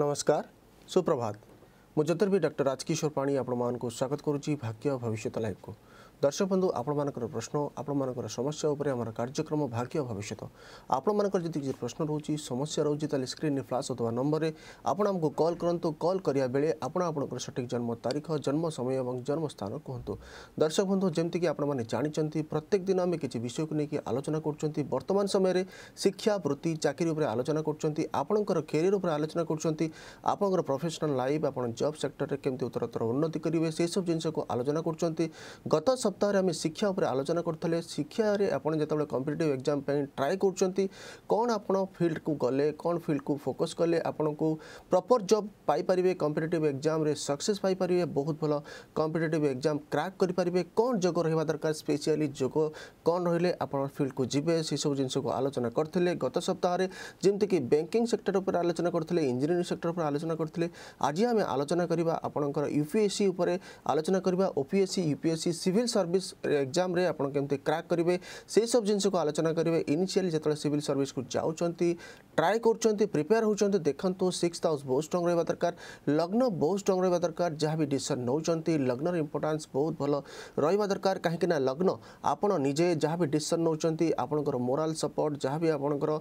नमस्कार सुप्रभात मुझे तो भी डॉक्टर राजकिशोर पाणी आपण स्वागत करुच्ची भाग्य भविष्य लाइफ को দর্শক বন্ধু আপনার প্রশ্ন আপনার সমস্যা উপরে আমার কার্যক্রম ভাগ্য ভবিষ্যৎ আপনার যদি কিছু প্রশ্ন রয়েছে সমস্যা রয়েছে তাহলে স্ক্রিনে ফ্লাশ হওয়া নম্বরে আপনার আমি কল করতু কল করা বেড়ে আপনার আপনার সঠিক জন্ম তারিখ জন্ম সময় এবং জন্মস্থান কুহতু দর্শক বন্ধু যেমি আপনার জাঁচান প্রত্যেক দিন আমি কিছু বিষয়কে নিয়ে আলোচনা করছেন বর্তমান সময়ের শিক্ষা বৃত্তি চাকরি উপরে আলোচনা করছেন আপনার ক্যারিয়ার উপরে আলোচনা করছেন আপনার প্রফেসনাল লাইফ আপনার জব সেক্টরের কেমি উত্তরোত্তর উন্নতি করবে সেইসব জিনিসকে আলোচনা করছেন গত সপ্তাহে আমি শিক্ষা উপরে আলোচনা করলে শিক্ষার আপনার যেতবে কম্পিটিটিভ এক্সাম ট্রাই করছেন কোণ আপনার ফিল্ডকু গলে কোণ ফিল্ডকু ফোকস কলে আপনার প্রপর জব পাইপারে কম্পিটিটিভ এক্সামে সকসেস পাইপারে বহুত ভালো কম্পিটিটিভ এক্সাম ক্রাক করে কোণ যোগ রহবা দরকার স্পেশালি যোগ কোণ রহলে আপনার ফিল্ডকু যাবে সেসব জিনিসক আলোচনা করলে গত সপ্তাহে যেমিকি ব্যাঙ্কিং সেক্টর উপরে আলোচনা করলে ইঞ্জিনিয়ারিং সেক্টর উপরে আলোচনা করলে আজ আমি আলোচনা করা আপনার ইউপিএসসি উপরে আলোচনা করা OPSC UPSC civil service exam रे आपण केमते क्रैक करिवे से सब जिंस को आलोचना करिवे इनिशियली जतले सिविल सर्विस को जाऊँच ट्राए कर प्रिपेयर होती देखो सिक्स हाउस बहुत स्ट्रंग रहा दरकार लग्न बहुत स्ट्रंग रहा दरकार जहाँ भी डिसीसन नौकर लग्न इंपोर्टान्स बहुत भल रहा दरकार कहीं लग्न आपड़ निजे जहाँ भी डिसीसन नौकर आपणकर मोराल सपोर्ट जहाँ भी आपंकर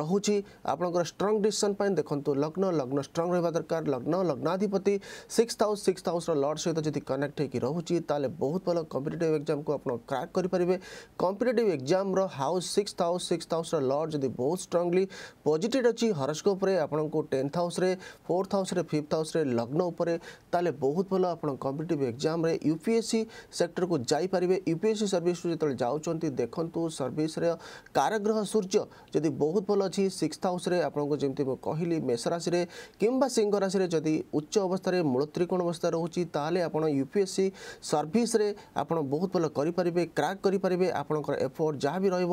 रोचे आपणकर स्ट्रंग डिसीसन देखु लग्न लग्न स्ट्रंग रहा दरकार लग्न लग्नाधिपति six house six house lord सहित जब कनेक्ट होती रोचे बहुत भल कम्पिटेट कम्पिटेटिव एग्जाम को आप क्राक करेंगे competitive exam house six house six हाउसर लर्ड जब बहुत स्ट्रंगली पजिटेड अच्छी हरस्कोप आपन को tenth house fourth house fifth house लग्न उपर ताले बहुत भल आप कम्पिटेटिव एग्जाम यूपीएससी सेक्टर को जापारे यूपीएससी सर्विस जो जाऊँ देखु सर्विस कारग्रह सूर्य जदि बहुत भल अच्छी सिक्स हाउस आपको जमी मुझे कहली मेष राशि किंवा सिंह राशि जदि उच्च अवस्था मूल त्रिकोण अवस्था रोचे ताल आप यूपीएससी सर्विस आप ବହୁତ ଭଲ କରିପାରିବେ କ୍ରାକ୍ କରିପାରିବେ ଆପଣଙ୍କର ଏଫର୍ଟ ଯାହା ବି ରହିବ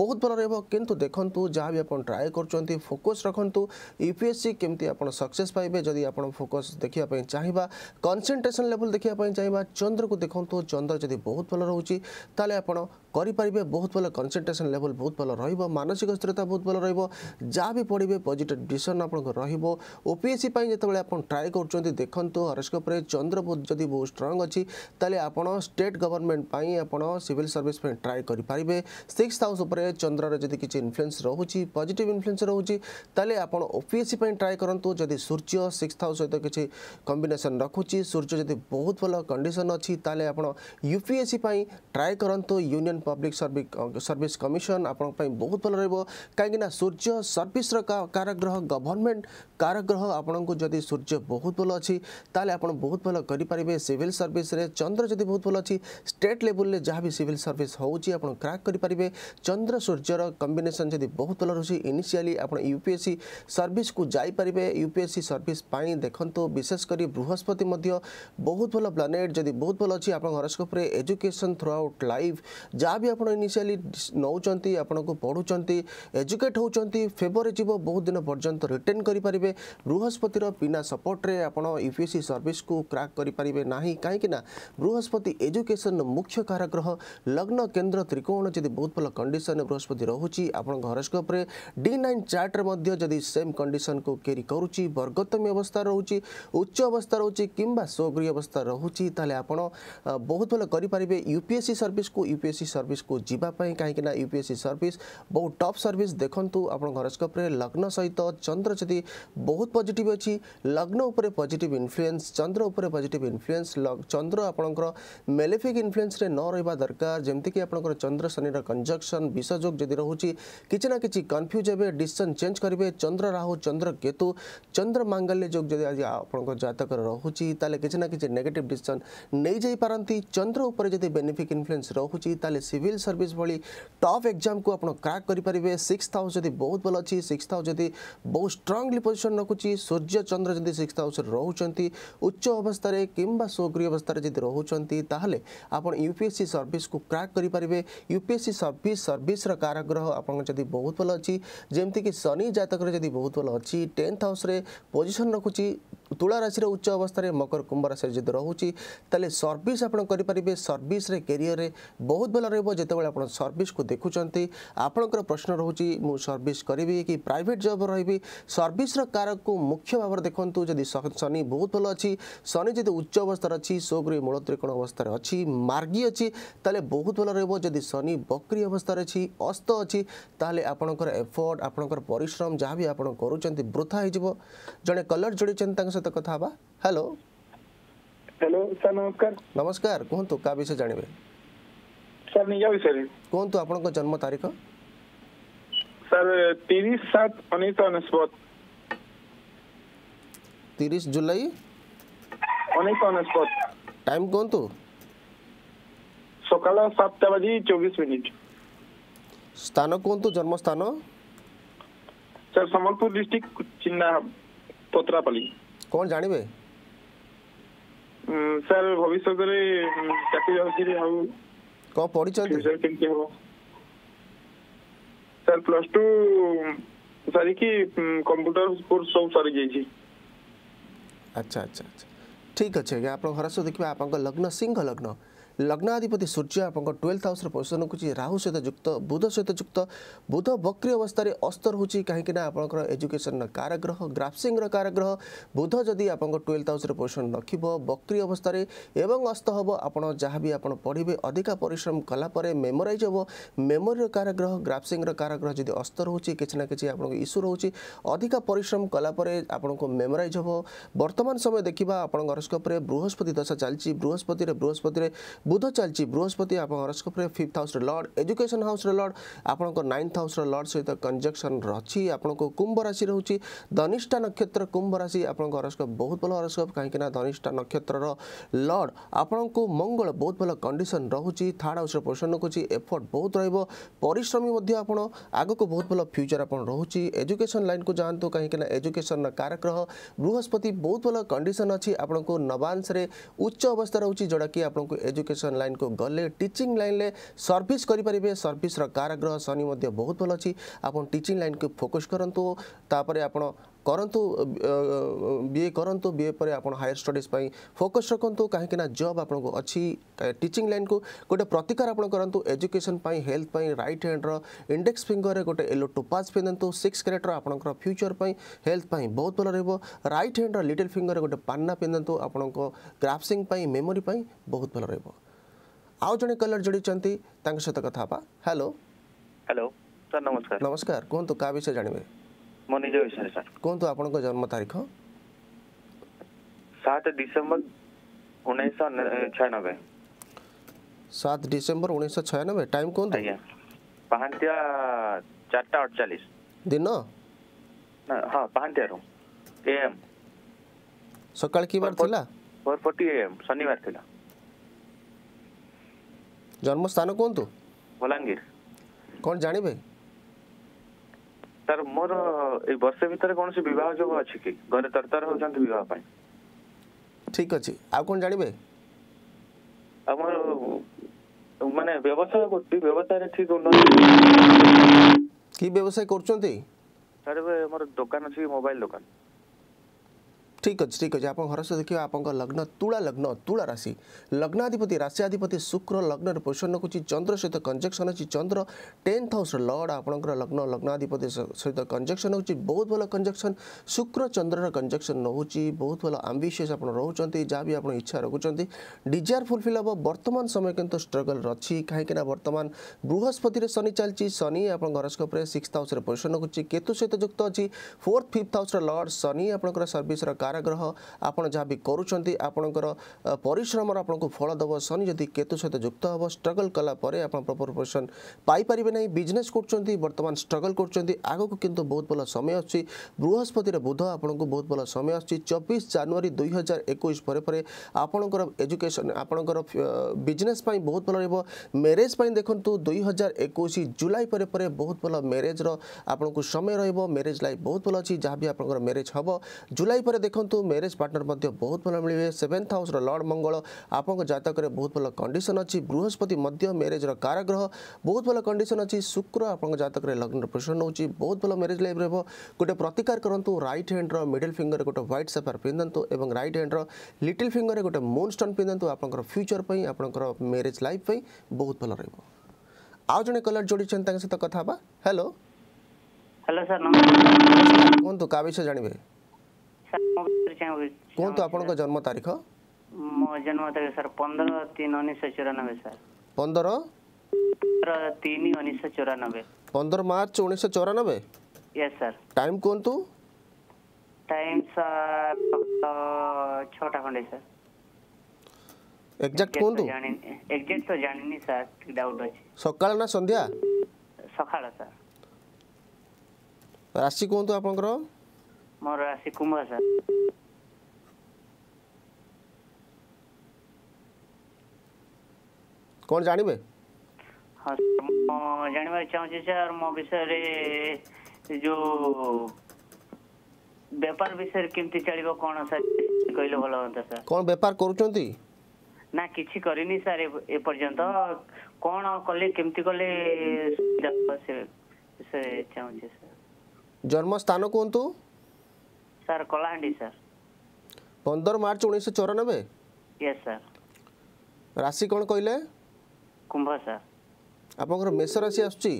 ବହୁତ ଭଲ ରହିବ କିନ୍ତୁ ଦେଖନ୍ତୁ ଯାହା ବି ଆପଣ ଟ୍ରାଏ କରୁଛନ୍ତି ଫୋକସ୍ ରଖନ୍ତୁ ୟୁପିଏସ୍ସି କେମିତି ଆପଣ ସକ୍ସେସ୍ ପାଇବେ ଯଦି ଆପଣ ଫୋକସ୍ ଦେଖିବା ପାଇଁ ଚାହିଁବା କନସେନ୍ଟ୍ରେସନ୍ ଲେଭଲ୍ ଦେଖିବା ପାଇଁ ଚାହିଁବା ଚନ୍ଦ୍ରକୁ ଦେଖନ୍ତୁ ଚନ୍ଦ୍ର ଯଦି ବହୁତ ଭଲ ରହୁଛି ତାହେଲେ ଆପଣ କରିପାରିବେ ବହୁତ ଭଲ କନସେନ୍ଟ୍ରେସନ୍ ଲେଭଲ୍ ବହୁତ ଭଲ ରହିବ ମାନସିକ ସ୍ଥିରତା ବହୁତ ଭଲ ରହିବ ଯାହା ବି ପଢ଼ିବେ ପଜିଟିଭ୍ ଡିସିସନ୍ ଆପଣଙ୍କର ରହିବ ଓପିଏସ୍ସି ପାଇଁ ଯେତେବେଳେ ଆପଣ ଟ୍ରାଏ କରୁଛନ୍ତି ଦେଖନ୍ତୁ ହରସ୍କୋପରେ ଚନ୍ଦ୍ର ଯଦି ବହୁତ ଷ୍ଟ୍ରଙ୍ଗ ଅଛି ତାହେଲେ ଆପଣ ଷ୍ଟେଟ୍ ଗଭର୍ଣ୍ଣମେଣ୍ଟ ପାଇଁ ଆପଣ ସିଭିଲ୍ ସର୍ଭିସ୍ ପାଇଁ ଟ୍ରାଏ କରିପାରିବେ ସିକ୍ସ ହାଉସ୍ ଉପରେ ଚନ୍ଦ୍ରର ଯଦି କିଛି ଇନଫ୍ଲୁଏନ୍ସ ରହୁଛି ପଜିଟିଭ୍ ଇନଫ୍ଲୁଏନ୍ସ ରହୁଛି ତାହେଲେ ଆପଣ ଓପିଏସ୍ସି ପାଇଁ ଟ୍ରାଏ କରନ୍ତୁ ଯଦି ସୂର୍ଯ୍ୟ ସିକ୍ସ ହାଉସ୍ ସହିତ କିଛି କମ୍ବିନେସନ୍ ରଖୁଛି ସୂର୍ଯ୍ୟ ଯଦି ବହୁତ ଭଲ କଣ୍ଡିସନ୍ ଅଛି ତାହେଲେ ଆପଣ ୟୁପିଏସ୍ସି ପାଇଁ ଟ୍ରାଏ କରନ୍ତୁ ୟୁନିୟନ୍ पब्लिक सर्भिस कमिसन आउँदै बहुत भल र काहीँक सूर्य सर्भिस र कारग्रह गभर्नमेन्ट कारग्रह ଆପଣଙ୍କୁ ଯଦି ସୂର୍ଯ୍ୟ ବହୁତ ଭଲ ଅଛି ତାହେଲେ ଆପଣ ବହୁତ ଭଲ କରିପାରିବେ ସିଭିଲ୍ ସର୍ଭିସରେ ଚନ୍ଦ୍ର ଯଦି ବହୁତ ଭଲ ଅଛି ଷ୍ଟେଟ୍ ଲେବୁଲରେ ଯାହା ବି ସିଭିଲ୍ ସର୍ଭିସ୍ ହେଉଛି ଆପଣ କ୍ରାକ୍ କରିପାରିବେ ଚନ୍ଦ୍ର ସୂର୍ଯ୍ୟର କମ୍ବିନେସନ୍ ଯଦି ବହୁତ ଭଲ ରହୁଛି ଇନିସିଆଲି ଆପଣ ୟୁ ପି ଏସ୍ ସି ସର୍ଭିସ୍କୁ ଯାଇପାରିବେ U P S C service ପାଇଁ ଦେଖନ୍ତୁ ବିଶେଷ କରି ବୃହସ୍ପତି ମଧ୍ୟ ବହୁତ ଭଲ ପ୍ଲାନେଟ୍ ଯଦି ବହୁତ ଭଲ ଅଛି ଆପଣଙ୍କ ହରସ୍କୋପ୍ରେ ଏଜୁକେସନ୍ ଥ୍ରୁ ଆଉଟ୍ ଲାଇଫ୍ ଯାହା भी आप इनिशियाली नौकरी आपको पढ़ुं एजुकेट होती फेवर जीव बहुत दिन पर्यटन रिटर्न करेंगे बृहस्पतिर बिना सपोर्ट्रे आप यूपीएससी सर्विस को क्राक करें ना कहीं बृहस्पति एजुकेशन मुख्य काराग्रह लग्न केन्द्र त्रिकोण जब बहुत भल कंडीशन बृहस्पति रोचे आपण हरस्कोप्रे डी नाइन चार्ट्रे जदि सेम कंडीशन को कैरी करुच्ची बर्गतमी अवस्था रोचे उच्च अवस्था रोचे कि स्वगृह अवस्था रोचे आप बहुत भल करें यूपीएससी सर्विस को यूपीएससी सर्विस को जाँदै कहीं यूपीएससी सर्विस बहुत टफ सर्विस देखु आप हरस्कोप्रे लग्न सहित चंद्र जी बहुत पजिट अच्छी लग्न उपर पजिट इनफ्लुएंस चंद्र उपर पजिट इनफ्लुएंस चंद्र आपणको मेलेफिक न रहा दरकार जमीक आप चंद्र शनि कंजक्शन विषजोग जदि रोचे कि ना कि कन्फ्यूज हे डिसिसन चेंज करेंगे चंद्र राहु चंद्र केतु चंद्र मांगल्य जो आज आप जतक रहेछ त कि ना कि नेगेटिभ डिसिसन नै जाइपारती चन्द्र बेनिफिक इनफ्लुएंस रहेछ सिविल सर्विस भाई टफ एक्जाम को आप क्राक करेंगे सिक्स हाउस जब बहुत भल अच्छी सिक्स हाउस जब बहुत स्ट्रंगली पोजिशन रखुच सूर्य चंद्र जब सिक्स हाउस रोच उच्च अवस्था कि स्वगृह अवस्था जब रोचे आपड़ यूपीएससी सर्विस को क्राक करेंगे यूपीएससी सर्विस सर्विस काराग्रह आप बहुत भल अच्छी जमीक शनि जतक जब बहुत भल अच्छी टेन्थ हाउस पोजिशन रखुच्छी তুলা রাশির উচ্চ অবস্থায় মকর কুম্ভ রাশি যদি রয়েছে তাহলে সর্ভিস আপনার করে সর্ভিসে কেরিয়রে বহুত ভালো রহব যেতবে আপনার সর্ভিসক দেখুম আপনার প্রশ্ন রয়েছে মু সর্ভিস করবি কি প্রাইভেট জব রহবি সর্ভিসর কারক মুখ্য ভাবে দেখুন যদি শনি বহুত ভালো অ শনি যদি উচ্চ অবস্থার অ শোগ্রী মূল ত্রিকোণ অবস্থায় অ মার্গী অ তাহলে বহুত ভালো রহব যদি শনি বক্রি অবস্থায় অ অস্ত অ তাহলে আপনার এফোর্ট আপনার পরিশ্রম যা বি আপনার করছেন বৃথা হয়ে যাব জন কলর যোড়ি তাঙ্ক सहित कथा हाँ हेलो हेलो ସାର୍ ନମସ୍କାର ନମସ୍କାର କୁହନ୍ତୁ କାହା ବିଷୟ ଜାଣିବେ ସାର୍ ନିଜ ବିଷୟରେ କୁହନ୍ତୁ ଆପଣଙ୍କ ଜନ୍ମ ତାରିଖ ସାର୍ ତିରିଶ ସାତ ଉଣେଇଶହ ଅନେଶତ ତିରିଶ ଜୁଲାଇ ଉଣେଇଶହ ଅନେଶତ ଟାଇମ୍ କୁହନ୍ତୁ ସକାଳ ସାତଟା ବାଜି ଚବିଶ ମିନିଟ୍ ସ୍ଥାନ କୁହନ୍ତୁ ଜନ୍ମସ୍ଥାନ ସାର୍ ସମ୍ବଲପୁର ଡିଷ୍ଟ୍ରିକ୍ଟ ଚିହ୍ନା ପତ୍ରାପାଲି कौन जानवे सर भविष्य रे चाकरी जाउछि रे हम को पढी छथि सर किन के हो सर प्लस 2 सारी की कंप्यूटर कोर्स सब सारी जाइ छी अच्छा अच्छा अच्छा ठीक अच्छे आप घर से देखिए आप लग्न सिंह लग्न ଲଗ୍ନାଧିପତି ସୂର୍ଯ୍ୟ ଆପଣଙ୍କ ଟୁଏଲ୍ଥ ହାଉସ୍ରେ ପୋଜିସନ୍ ରଖୁଛି ରାହୁ ସହିତ ଯୁକ୍ତ ବୁଧ ସହିତ ଯୁକ୍ତ ବୁଧ ବକ୍ରି ଅବସ୍ଥାରେ ଅସ୍ତ ରହୁଛି କାହିଁକିନା ଆପଣଙ୍କର ଏଜୁକେସନ୍ର କାରଗ୍ରହ ଗ୍ରାଫସିଂର କାରଗ୍ରହ ବୁଧ ଯଦି ଆପଣଙ୍କ ଟୁଏଲ୍ଥ ହାଉସ୍ରେ ପୋଜିସନ୍ ରଖିବ ବକ୍ରି ଅବସ୍ଥାରେ ଏବଂ ଅସ୍ତ ହେବ ଆପଣ ଯାହା ବି ଆପଣ ପଢ଼ିବେ ଅଧିକା ପରିଶ୍ରମ କଲାପରେ ମେମୋରାଇଜ୍ ହେବ ମେମୋରିର କାରଗ୍ରହ ଗ୍ରାଫସିଂର କାରଗ୍ରହ ଯଦି ଅସ୍ତ ରହୁଛି କିଛି ନା କିଛି ଆପଣଙ୍କ ଇସ୍ୟୁ ରହୁଛି ଅଧିକା ପରିଶ୍ରମ କଲାପରେ ଆପଣଙ୍କୁ ମେମୋରାଇଜ୍ ହେବ ବର୍ତ୍ତମାନ ସମୟ ଦେଖିବା ଆପଣଙ୍କ ହରସ୍କୋପ୍ରେ ବୃହସ୍ପତି ଦଶା ଚାଲିଛି ବୃହସ୍ପତିରେ ବୃହସ୍ପତିରେ ବୁଧ ଚାଲିଛି ବୃହସ୍ପତି ଆପଣଙ୍କ ହରସ୍କୋପରେ ଫିଫ୍ଥ ହାଉସ୍ରେ ଲର୍ଡ଼ ଏଜୁକେସନ୍ ହାଉସ୍ରେ ଲର୍ଡ଼ ଆପଣଙ୍କ ନାଇନ୍ଥ ହାଉସ୍ର ଲର୍ଡ଼ ସହିତ କଞ୍ଜକ୍ସନ୍ ଅଛି ଆପଣଙ୍କୁ କୁମ୍ଭ ରାଶି ରହୁଛି ଧନିଷ୍ଠା ନକ୍ଷତ୍ର କୁମ୍ଭ ରାଶି ଆପଣଙ୍କ ହରସ୍କୋପ୍ ବହୁତ ଭଲ ହରସ୍କୋପ୍ କାହିଁକିନା ଧନିଷ୍ଠା ନକ୍ଷତ୍ରର ଲର୍ଡ଼ ଆପଣଙ୍କୁ ମଙ୍ଗଳ ବହୁତ ଭଲ କଣ୍ଡିସନ୍ ରହୁଛି ଥାର୍ଡ଼ ହାଉସ୍ର ପୋଜିସନ୍ ରଖୁଛି ଏଫର୍ଟ ବହୁତ ରହିବ ପରିଶ୍ରମୀ ମଧ୍ୟ ଆପଣ ଆଗକୁ ବହୁତ ଭଲ ଫ୍ୟୁଚର୍ ଆପଣ ରହୁଛି ଏଜୁକେସନ୍ ଲାଇନ୍କୁ ଯାଆନ୍ତୁ କାହିଁକିନା ଏଜୁକେସନ୍ର କାରଗ୍ରହ ବୃହସ୍ପତି ବହୁତ ଭଲ କଣ୍ଡିସନ୍ ଅଛି ଆପଣଙ୍କୁ ନବାଂଶରେ ଉଚ୍ଚ ଅବସ୍ଥା ରହୁଛି ଯେଉଁଟାକି ଆପଣଙ୍କୁ ଏଜୁକେସନ୍ ଏଜୁକେସନ୍ ଲାଇନ୍କୁ ଗଲେ ଟିଚିଂ ଲାଇନ୍ରେ ସର୍ଭିସ୍ କରିପାରିବେ ସର୍ଭିସ୍ର କାରାଗ୍ରହ ଶନି ମଧ୍ୟ ବହୁତ ଭଲ ଅଛି ଆପଣ ଟିଚିଂ ଲାଇନ୍କୁ ଫୋକସ୍ କରନ୍ତୁ ତାପରେ ଆପଣ କରନ୍ତୁ ବିଏ କରନ୍ତୁ ବିଏ ପରେ ଆପଣ ହାୟର ଷ୍ଟଡ଼ିଜ୍ ପାଇଁ ଫୋକସ୍ ରଖନ୍ତୁ କାହିଁକିନା ଜବ୍ ଆପଣଙ୍କୁ ଅଛି ଟିଚିଂ ଲାଇନ୍କୁ ଗୋଟେ ପ୍ରତିକାର ଆପଣ କରନ୍ତୁ ଏଜୁକେସନ୍ ପାଇଁ ହେଲ୍ଥ ପାଇଁ ରାଇଟ୍ ହ୍ୟାଣ୍ଡର ଇଣ୍ଡେକ୍ସ ଫିଙ୍ଗରରେ ଗୋଟେ ୟେଲୋ ଟୋପାଜ୍ ପିନ୍ଧନ୍ତୁ ସିକ୍ସ କ୍ୟାରେଟ୍ର ଆପଣଙ୍କର ଫ୍ୟୁଚର୍ ପାଇଁ ହେଲ୍ଥ ପାଇଁ ବହୁତ ଭଲ ରହିବ ରାଇଟ୍ ହ୍ୟାଣ୍ଡର ଲିଟିଲ୍ ଫିଙ୍ଗରରେ ଗୋଟେ ପାନ୍ନା ପିନ୍ଧନ୍ତୁ ଆପଣଙ୍କ ଗ୍ରାଫସିଂ ପାଇଁ ମେମୋରି ପାଇଁ ବହୁତ ଭଲ ରହିବ ଆଉ ଜଣେ କଲର୍ ଯୋଡ଼ିଛନ୍ତି ତାଙ୍କ ସହିତ କଥା ହେବା ହ୍ୟାଲୋ ହ୍ୟାଲୋ ସାର୍ ନମସ୍କାର ନମସ୍କାର କୁହନ୍ତୁ କାହା ବିଷୟରେ ଜାଣିବେ ମୋ ନିଜ ବିଷୟରେ ସାର୍ କୁହନ୍ତୁ ଆପଣଙ୍କ ଜନ୍ମ ତାରିଖ ସାତ ଡିସେମ୍ବର ଉଣେଇଶହ ଛୟାନବେ ସାତ ଡିସେମ୍ବର ଉଣେଇଶହ ଛୟାନବେ ଟାଇମ୍ କୁହନ୍ତୁ ଆଜ୍ଞା ପାହାନ୍ତିଆ ଚାରିଟା ଅଠଚାଳିଶ ଦିନ ହଁ ପାହାନ୍ତିଆରୁ ଏଏମ୍ ସକାଳେ କି ବାର ଥିଲା ଫୋର୍ ଫୋର୍ଟି ଏଏମ୍ ଶନିବାର ଥିଲା ଜନ୍ମ ସ୍ଥାନ କୁହନ୍ତୁ ବଲାଙ୍ଗୀର କ'ଣ ଜାଣିବେ ସାର୍ ମୋର ଏଇ ବର୍ଷେ ଭିତରେ କୌଣସି ବିବାହ ଯୋଗ ଅଛି କି ଘରେ ତରତର ହେଉଛନ୍ତି ବିବାହ ପାଇଁ ଠିକ୍ ଅଛି ଆଉ କ'ଣ ଜାଣିବେ ଆମର ମାନେ ବ୍ୟବସାୟ କରୁଛି ବ୍ୟବସାୟରେ ଠିକ୍ ଉନ୍ନତି କି ବ୍ୟବସାୟ କରୁଛନ୍ତି ସାର୍ ଏବେ ମୋର ଦୋକାନ ଅଛି ମୋବାଇଲ ଦୋକାନ ଠିକ୍ ଅଛି ଠିକ୍ ଅଛି ଆପଣଙ୍କ ଘର ସହ ଦେଖିବା ଆପଣଙ୍କ ଲଗ୍ନ ତୁଳା ଲଗ୍ନ ତୁଳା ରାଶି ଲଗ୍ନାଧିପତି ରାଶିଆଧିପତି ଶୁକ୍ର ଲଗ୍ନରେ ପୋଷଣ ରଖୁଛି ଚନ୍ଦ୍ର ସହିତ କଞ୍ଜେକ୍ସନ୍ ଅଛି ଚନ୍ଦ୍ର ଟେନ୍ଥ ହାଉସ୍ର ଲର୍ଡ଼ ଆପଣଙ୍କର ଲଗ୍ନ ଲଗ୍ନାଧିପତି ସହିତ କଞ୍ଜେକ୍ସନ୍ ହେଉଛି ବହୁତ ଭଲ କଞ୍ଜେକ୍ସନ୍ ଶୁକ୍ର ଚନ୍ଦ୍ରର କଞ୍ଜେକ୍ସନ୍ ରହୁଛି ବହୁତ ଭଲ ଆମ୍ବିସିୟସ୍ ଆପଣ ରହୁଛନ୍ତି ଯାହା ବି ଆପଣ ଇଚ୍ଛା ରଖୁଛନ୍ତି ଡିଜାୟାର ଫୁଲଫିଲ୍ ହେବ ବର୍ତ୍ତମାନ ସମୟ କିନ୍ତୁ ଷ୍ଟ୍ରଗଲ୍ ଅଛି କାହିଁକିନା ବର୍ତ୍ତମାନ ବୃହସ୍ପତିରେ ଶନି ଚାଲିଛି ଶନି ଆପଣଙ୍କ ହରସ୍କୋପ୍ରେ ସିକ୍ସଥ ହାଉସ୍ରେ ପୋଷଣ ରଖୁଛି କେତୁ ସହିତ ଯୁକ୍ତ ଅଛି ଫୋର୍ଥ ଫିଫ୍ଥ ହାଉସ୍ର ଲର୍ଡ଼ ଶନି ଆପଣଙ୍କର ସର୍ଭିସ୍ର କାର କାରାଗ୍ରହ ଆପଣ ଯାହା ବି କରୁଛନ୍ତି ଆପଣଙ୍କର ପରିଶ୍ରମର ଆପଣଙ୍କୁ ଫଳ ଦେବ ଶନି ଯଦି କେତୁ ସହିତ ଯୁକ୍ତ ହେବ ଷ୍ଟ୍ରଗଲ୍ କଲା ପରେ ଆପଣ ପ୍ରପର୍ ପୋଜିସନ୍ ପାଇପାରିବେ ନାହିଁ ବିଜନେସ୍ କରୁଛନ୍ତି ବର୍ତ୍ତମାନ ଷ୍ଟ୍ରଗଲ୍ କରୁଛନ୍ତି ଆଗକୁ କିନ୍ତୁ ବହୁତ ଭଲ ସମୟ ଆସୁଛି ବୃହସ୍ପତିରେ ବୁଧ ଆପଣଙ୍କୁ ବହୁତ ଭଲ ସମୟ ଆସୁଛି ଚବିଶ ଜାନୁଆରୀ ଦୁଇ ହଜାର ଏକୋଇଶ ପରେ ପରେ ଆପଣଙ୍କର ଏଜୁକେସନ୍ ଆପଣଙ୍କର ବିଜନେସ୍ ପାଇଁ ବହୁତ ଭଲ ରହିବ ମ୍ୟାରେଜ୍ ପାଇଁ ଦେଖନ୍ତୁ ଦୁଇ ହଜାର ଏକୋଇଶ ଜୁଲାଇ ପରେ ପରେ ବହୁତ ଭଲ ମ୍ୟାରେଜ୍ର ଆପଣଙ୍କୁ ସମୟ ରହିବ ମ୍ୟାରେଜ୍ ଲାଇଫ୍ ବହୁତ ଭଲ ଅଛି ଯାହା ବି ଆପଣଙ୍କର ମ୍ୟାରେଜ୍ ହେବ ଜୁଲାଇ ପରେ ଦେଖନ୍ତୁ देखो मेरेज पार्टनर बहुत भल मिले सेवेन्थ हाउस लर्ड मंगल आप जतक में बहुत भल कंडीसन अच्छी बृहस्पति मेरेजर काराग्रह बहुत भल कंडीसन अच्छी शुक्र आप जतक में लग्न प्रश्न नौ बहुत भल मेरेज लाइफ रोह गोटे प्रतिकार करूँ रईट हैंड रिडिल फिंगर गोटे ह्वैट सेफार पिंधतु और रईट हैंड रिटिल फिंगर में गोटे मून स्टोन पिंधतु आप फ्यूचर पर आप मेरेज लाइफ पर बहुत भल रहा आज जने कलर जोड़ी छन ता सहित कथा बा हेलो हेलो सर नमस्कार कोन तो काबिस जानिबे हां କୁହନ୍ତୁ ଆପଣଙ୍କ ଜନ୍ମ ତାରିଖ ମୋ ଜନ୍ମ ତାରିଖ ସାର୍ ପନ୍ଦର ତିନି ଉଣେଇଶହ ଚଉରାନବେ ସାର୍ ପନ୍ଦର ତିନି ଉଣେଇଶହ ଚଉରାନବେ ପନ୍ଦର ମାର୍ଚ୍ଚ ଉଣେଇଶହ ଚଉରାନବେ ୟେସ୍ ସାର୍ ଟାଇମ୍ କୁହନ୍ତୁ ଟାଇମ୍ ସାର୍ ଛଅଟା ଖଣ୍ଡେ ସାର୍ ଏକ୍ଜାକ୍ଟ କୁହନ୍ତୁ ଏକ୍ଜାକ୍ଟ ତ ଜାଣିନି ସାର୍ ଡାଉଟ୍ ଅଛି ସକାଳ ନା ସନ୍ଧ୍ୟା ସକାଳ ସାର୍ ରାଶି କୁହନ୍ତୁ ଆପଣଙ୍କର ମୋର ରାଶି କୁମ୍ଭ ସାର୍ କ'ଣ ଜାଣିବେ ହଁ ମୁଁ ଜାଣିବାକୁ ଚାହୁଁଛି ସାର୍ ମୋ ବିଷୟରେ ଯୋଉ ବେପାର ବିଷୟରେ କେମିତି ଚାଲିବ କ'ଣ ସାର୍ କହିଲେ ଭଲ ହୁଅନ୍ତା ସାର୍ କ'ଣ ବେପାର କରୁଛନ୍ତି ନା କିଛି କରିନି ସାର୍ ଏପର୍ଯ୍ୟନ୍ତ କ'ଣ କଲେ କେମିତି କଲେ ସେ ବିଷୟରେ ଚାହୁଁଛି ସାର୍ ଜନ୍ମ ସ୍ଥାନ କୁହନ୍ତୁ सर कोलाहांडी सर पंदर मार्च उन्नीस चौरानबे यस सर राशि कौन कहले कुंभ सर आपंकर मेष राशि आसुची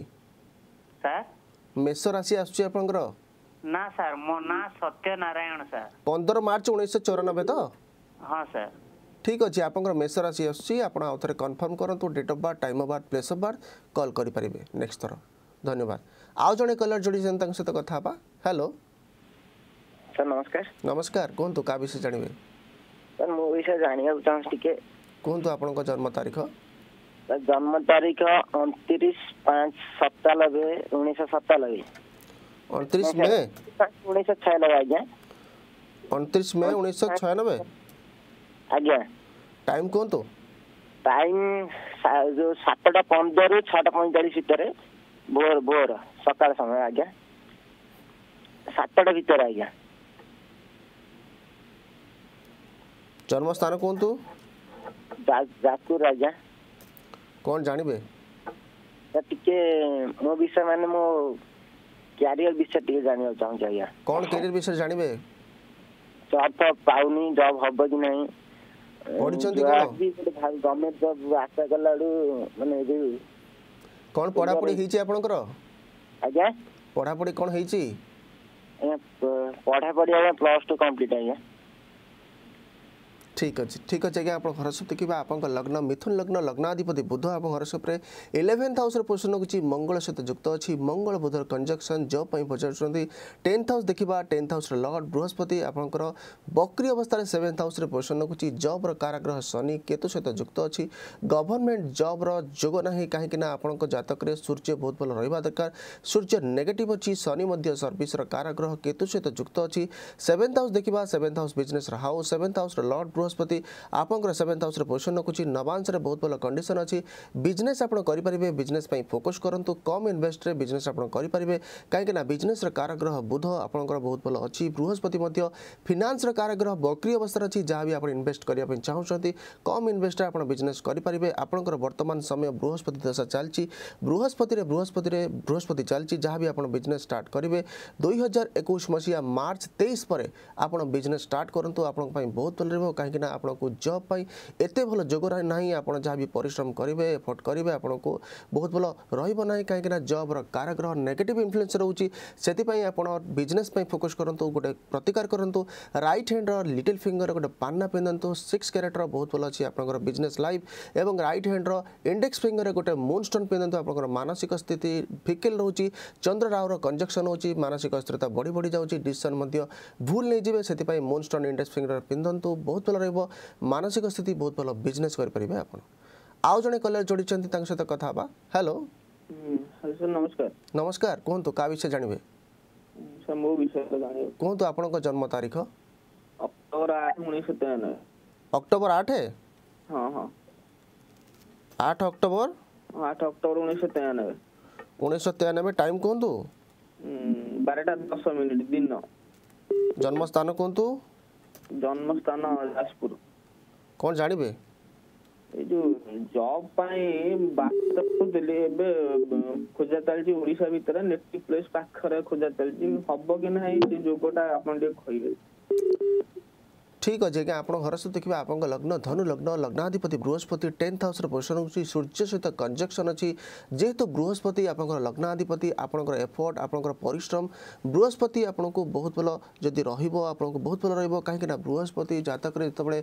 सर मेष राशि आसुची आपंकर ना सर मो ना सत्य नारायण सर पंदर मार्च उन्नीस चौरानबे तो हाँ सर ठीक अच्छे आपंकर मेष राशि आसुची आपण आउ थे कनफर्म करूँ date of birth time of birth place of birth कल करेंगे नेक्स्ट थर धन्यवाद आउ जड़े कलर जोड़ी सहित कथा हेलो ସାର୍ ନମସ୍କାର ନମସ୍କାର କୁହନ୍ତୁ କାହା ବିଷୟ ଜାଣିବେ ସାର୍ ମୁଁ ବିଷୟ ଜାଣିବାକୁ ଚାହୁଁଛି ଟିକେ କୁହନ୍ତୁ ଆପଣଙ୍କ ଜନ୍ମ ତାରିଖ ଜନ୍ମ ତାରିଖ ଅଣତିରିଶ ପାଞ୍ଚ ସତାନବେ ଉଣେଇଶହ ସତାନବେ ଅଣତିରିଶ ମେ ଉଣେଇଶହ ଛୟାନବେ ଆଜ୍ଞା ଅଣତିରିଶ ମେ ଉଣେଇଶହ ଛୟାନବେ ଆଜ୍ଞା ଟାଇମ୍ କୁହନ୍ତୁ ଟାଇମ୍ ଯୋଉ ସାତଟା ପନ୍ଦରରୁ ଛଅଟା ପଇଁଚାଳିଶ ଭିତରେ ଭୋର ଭୋର ସକାଳ ସମୟ ଆଜ୍ଞା ସାତଟା ଭିତରେ ଆଜ୍ଞା ଜନ୍ମସ୍ଥାନ କୁହନ୍ତୁ ଯାଜପୁର ରାଜା କ'ଣ ଜାଣିବେ ସାର୍ ଟିକେ ମୋ ବିଷୟ ମାନେ ମୋ କ୍ୟାରିୟର ବିଷୟ ଟିକେ ଜାଣିବାକୁ ଚାହୁଁଛି ଆଜ୍ଞା କ'ଣ କ୍ୟାରିୟର ବିଷୟରେ ଜାଣିବେ ଜବ୍ ତ ପାଉନି ଜବ୍ ହବ କି ନାହିଁ ପଢିଛନ୍ତି କ'ଣ ଗଭର୍ଣ୍ଣମେଣ୍ଟ ଜବ୍ ଆଶା କଲାବେଳୁ ମାନେ ଯୋଉ କ'ଣ ପଢାପଢି ହେଇଛି ଆପଣଙ୍କର ଆଜ୍ଞା ପଢାପଢି କ'ଣ ହେଇଛି ପଢାପଢି ଆଜ୍ଞା ପ୍ଲସ୍ ଟୁ କମ୍ପ୍ଲିଟ୍ ଆଜ୍ଞା ঠিক আছে ঠিক আছে আজ্ঞা আপনার হরস্ব দেখবা আপনার লগ্ন মিথুন লগ্ন লগ্নাধিপতি বুধ আপনার হরস্বরে ইলেভেন্থ হাউসর পোজিশন রয়েছে মঙ্গল সহ যুক্ত অছি মঙ্গল বুধর কনজকশন জব পচারুচ্ছেন টেন্থ হাউস দেখবা টেন্থ হাউসর লর্ড বৃহস্পতি আপনার বক্রি অবস্থায় সেভেন্থ হাউসরে পোজিশন রয়েছে জব্র কারাগ্রহ শনি কেতু সহ যুক্ত অছি গভর্নমেন্ট জব্র যোগ না কাহিঁকি না আপনার জাতকরে সূর্য বহুত ভাল রহবা দরকার সূর্য নেগেটিভ অছি শনি সর্ভিসর কারাগ্রহ কেতু সহ যুক্ত অছি সেভেন্থ হাউস দেখবা সেভেন্থ হাউস বিজনেসর হাউস সেভেন্থ হাউসর লর্ড বৃহস্পতি ବନସ୍ପତି ଆପଣଙ୍କର ସେଭେନ୍ଥ ହାଉସ୍ରେ ପୋଜିସନ୍ ରଖୁଛି ନବାଂଶରେ ବହୁତ ଭଲ କଣ୍ଡିସନ୍ ଅଛି ବିଜନେସ୍ ଆପଣ କରିପାରିବେ ବିଜନେସ୍ ପାଇଁ ଫୋକସ୍ କରନ୍ତୁ କମ୍ ଇନଭେଷ୍ଟରେ ବିଜନେସ୍ ଆପଣ କରିପାରିବେ କାହିଁକିନା ବିଜନେସ୍ର କାରଗ୍ରହ ବୁଧ ଆପଣଙ୍କର ବହୁତ ଭଲ ଅଛି ବୃହସ୍ପତି ମଧ୍ୟ ଫିନାନ୍ସର କାରଗ୍ରହ ବକ୍ରି ଅବସ୍ଥାରେ ଅଛି ଯାହା ବି ଆପଣ ଇନଭେଷ୍ଟ କରିବା ପାଇଁ ଚାହୁଁଛନ୍ତି କମ୍ ଇନଭେଷ୍ଟରେ ଆପଣ ବିଜନେସ୍ କରିପାରିବେ ଆପଣଙ୍କର ବର୍ତ୍ତମାନ ସମୟ ବୃହସ୍ପତି ଦଶା ଚାଲିଛି ବୃହସ୍ପତିରେ ବୃହସ୍ପତିରେ ବୃହସ୍ପତି ଚାଲିଛି ଯାହା ବି ଆପଣ ବିଜନେସ୍ ଷ୍ଟାର୍ଟ କରିବେ ଦୁଇ ହଜାର ଏକୋଇଶ ମସିହା ମାର୍ଚ୍ଚ ତେଇଶ ପରେ ଆପଣ ବିଜନେସ୍ ଷ୍ଟାର୍ଟ କରନ୍ତୁ ଆପଣଙ୍କ ପାଇଁ ବହୁତ ଭଲ ରହିବ କାହିଁକି କାହିଁକିନା ଆପଣଙ୍କୁ ଜବ୍ ପାଇଁ ଏତେ ଭଲ ଯୋଗ ନାହିଁ ଆପଣ ଯାହା ବି ପରିଶ୍ରମ କରିବେ ଏଫର୍ଟ କରିବେ ଆପଣଙ୍କୁ ବହୁତ ଭଲ ରହିବ ନାହିଁ କାହିଁକିନା ଜବ୍ର କାରାଗ୍ରହ ନେଗେଟିଭ୍ ଇନଫ୍ଲୁଏନ୍ସ ରହୁଛି ସେଥିପାଇଁ ଆପଣ ବିଜନେସ୍ ପାଇଁ ଫୋକସ୍ କରନ୍ତୁ ଗୋଟେ ପ୍ରତିକାର କରନ୍ତୁ ରାଇଟ୍ ହ୍ୟାଣ୍ଡର ଲିଟିଲ୍ ଫିଙ୍ଗର ଗୋଟେ ପାନ୍ନା ପିନ୍ଧନ୍ତୁ ସିକ୍ସ କ୍ୟାରେଟ୍ର ବହୁତ ଭଲ ଅଛି ଆପଣଙ୍କର ବିଜନେସ୍ ଲାଇଫ୍ ଏବଂ ରାଇଟ୍ ହ୍ୟାଣ୍ଡର ଇଣ୍ଡେକ୍ସ ଫିଙ୍ଗରରେ ଗୋଟେ ମୁନ୍ ଷ୍ଟୋନ୍ ପିନ୍ଧନ୍ତୁ ଆପଣଙ୍କର ମାନସିକ ସ୍ଥିତି ଫିକେଲ୍ ରହୁଛି ଚନ୍ଦ୍ର ରାହୁର କଞ୍ଜକ୍ସନ୍ ହେଉଛି ମାନସିକ ସ୍ଥିରତା ବଢ଼ି ବଢ଼ି ଯାଉଛି ଡିସିସନ୍ ମଧ୍ୟ ଭୁଲ ନେଇଯିବେ ସେଥିପାଇଁ ମୁନ୍ ଷ୍ଟୋନ୍ ଇଣ୍ଡେକ୍ସ ଫିଙ୍ଗର ପିନ୍ଧନ୍ତୁ ବହୁତ ଭଲ ରହିବ ମାନସିକ ସ୍ଥିତି ବହୁତ ଭଲ ବିଜନେସ୍ କରିପାରିବେ ଆପଣ ଆଉ ଜଣେ କଲେଜ ଯୋଡ଼ିଛନ୍ତି ତାଙ୍କ ସହିତ କଥା ହେବା ହ୍ୟାଲୋ ନମସ୍କାର ନମସ୍କାର କୁହନ୍ତୁ କାହା ବିଷୟ ଜାଣିବେ କୁହନ୍ତୁ ଆପଣଙ୍କ ଜନ୍ମ ତାରିଖ ଅକ୍ଟୋବର ଆଠ ଉଣେଇଶହ ତେୟାନବେ ଅକ୍ଟୋବର ଆଠ ଆଠ ଅକ୍ଟୋବର আট অক্টোবর উনিশশো তিরানব্বই উনিশশো তিরানব্বই টাইম কুহতু বারোটা দশ মিনিট দিন জন্মস্থান কুহতু জন্মস্থাନ ଯାଜପୁର କ'ଣ ଜାଣିବେ ଏଇ ଯୋଉ ଜବ୍ ପାଇଁ ବାହାରେ ଖୋଜୁଥିଲି ଏବେ ଖୋଜା ଚାଲିଛି ଓଡିଶା ଭିତରେ ନେଟିଭ୍ ପ୍ଲେସ୍ ପାଖରେ ଖୋଜା ଚାଲିଛି ହବ କି ନାହିଁ ସେ ଯୋଗଟା ଆପଣ ଟିକେ କହିବେ ଠିକ୍ ଅଛି ଆଜ୍ଞା ଆପଣଙ୍କ ଘର ସହିତ ଦେଖିବେ ଆପଣଙ୍କ ଲଗ୍ନ ଧନୁ ଲଗ୍ନ ଲଗ୍ନାଧିପତି ବୃହସ୍ପତି ଟେନ୍ଥ ହାଉସ୍ର ପୋଜିସନ୍ ହେଉଛି ସୂର୍ଯ୍ୟ ସହିତ କଞ୍ଜକ୍ସନ୍ ଅଛି ଯେହେତୁ ବୃହସ୍ପତି ଆପଣଙ୍କର ଲଗ୍ନାଧିପତି ଆପଣଙ୍କର ଏଫର୍ଟ ଆପଣଙ୍କର ପରିଶ୍ରମ ବୃହସ୍ପତି ଆପଣଙ୍କୁ ବହୁତ ଭଲ ଯଦି ରହିବ ଆପଣଙ୍କୁ ବହୁତ ଭଲ ରହିବ କାହିଁକିନା ବୃହସ୍ପତି ଜାତକରେ ଯେତେବେଳେ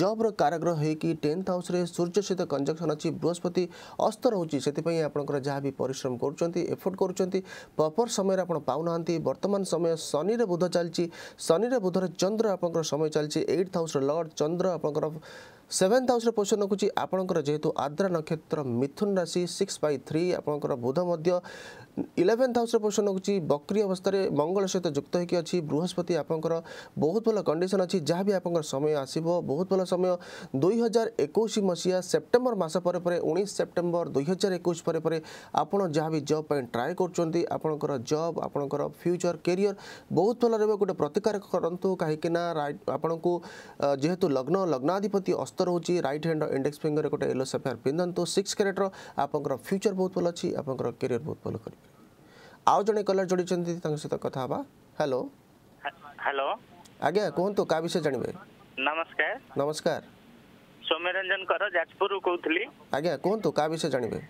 ଜବ୍ର କାରାଗ୍ରହ ହୋଇକି ଟେନ୍ଥ ହାଉସ୍ରେ ସୂର୍ଯ୍ୟ ସହିତ କଞ୍ଜକ୍ସନ୍ ଅଛି ବୃହସ୍ପତି ଅସ୍ତ ରହୁଛି ସେଥିପାଇଁ ଆପଣଙ୍କର ଯାହା ବି ପରିଶ୍ରମ କରୁଛନ୍ତି ଏଫର୍ଟ କରୁଛନ୍ତି ପ୍ରପର୍ ସମୟରେ ଆପଣ ପାଉନାହାନ୍ତି ବର୍ତ୍ତମାନ ସମୟ ଶନିରେ ବୁଧ ଚାଲିଛି ଶନିରେ ବୁଧରେ ଚନ୍ଦ୍ର ଆପଣଙ୍କର ସମୟ ଚାଲିଛି ରଖୁଛି ଏଇଟ୍ ହାଉସ୍ର ଲର୍ଡ଼ ଚନ୍ଦ୍ର ଆପଣଙ୍କର ସେଭେନ୍ଥ ହାଉସ୍ରେ ପୋଜିସନ୍ ରଖୁଛି ଆପଣଙ୍କର ଯେହେତୁ ଆଦ୍ରା ନକ୍ଷତ୍ର ମିଥୁନ ରାଶି ସିକ୍ସ ବାଇ ଥ୍ରୀ ଆପଣଙ୍କର ବୁଧ ମଧ୍ୟ ইলেভেন্থ হাউসর পোষণ হচ্ছে বক্রী অবস্থায় মঙ্গল সহ যুক্ত হয়েকি অছি বৃহস্পতি আপনার বহুত ভাল কন্ডিশন অছি যা বি আপনার সময় আসব বহুত ভাল সময় দুই হাজার একুশ মশিয়া সেপ্টেম্বর মাস পরে পরে উনিশ সেপ্টেম্বর দুই হাজার একুশ পরে পরে আপনার যা বি জব পাই ট্রাই করছেন আপনার জব আপনার ফ্ୟୁଚର କ୍ୟାରିୟର ବହୁତ ଭଲ ରହିବ ଗୋଟେ ପ୍ରତିକାର କରନ୍ତୁ କାହିଁକି ନା ରାଇଟ୍ ଆପଣଙ୍କୁ ଯେହେତୁ ଲଗ୍ନ ଲଗ୍ନାଧିପତି ଅସ୍ତ ରହୁଛି ରାଇଟ୍ ହ୍ୟାଣ୍ଡ ଇଣ୍ଡେକ୍ସ ଫିଙ୍ଗରରେ ଗୋଟେ ୟେଲୋ ସାଫେୟାର ପିନ୍ଧନ୍ତୁ ସିକ୍ସ କ୍ୟାରେଟ୍ର ଆପଣଙ୍କର ଫ୍ୟୁଚର ବହୁତ ଭଲ ଅଛି ଆପଣଙ୍କର କ୍ୟାରିୟର ବହୁତ ଭଲ କରିବେ ଆଉ ଜଣେ କଲର ଯୋଡ଼ିଛନ୍ତି ତାଙ୍କ ସହିତ କଥା ହେବା ହ୍ୟାଲୋ ହ୍ୟାଲୋ ଆଜ୍ଞା କୁହନ୍ତୁ କାହା ବିଷୟ ଜାଣିବେ ନମସ୍କାର ନମସ୍କାର ସୌମ୍ୟରଞ୍ଜନ କର ଯାଜପୁରରୁ କହୁଥିଲି ଆଜ୍ଞା କୁହନ୍ତୁ କାହା ବିଷୟ ଜାଣିବେ